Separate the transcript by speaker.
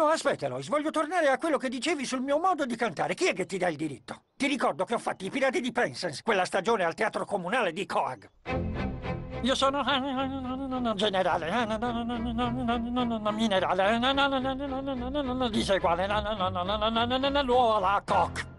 Speaker 1: No, aspetta, Lois, voglio tornare a quello che dicevi sul mio modo di cantare. Chi è che ti dà il diritto? Ti ricordo che ho fatto i Pirati di Penzance quella stagione al Teatro Comunale di Coag. Io
Speaker 2: sono generale, minerale, diseguale, l'uola, coc.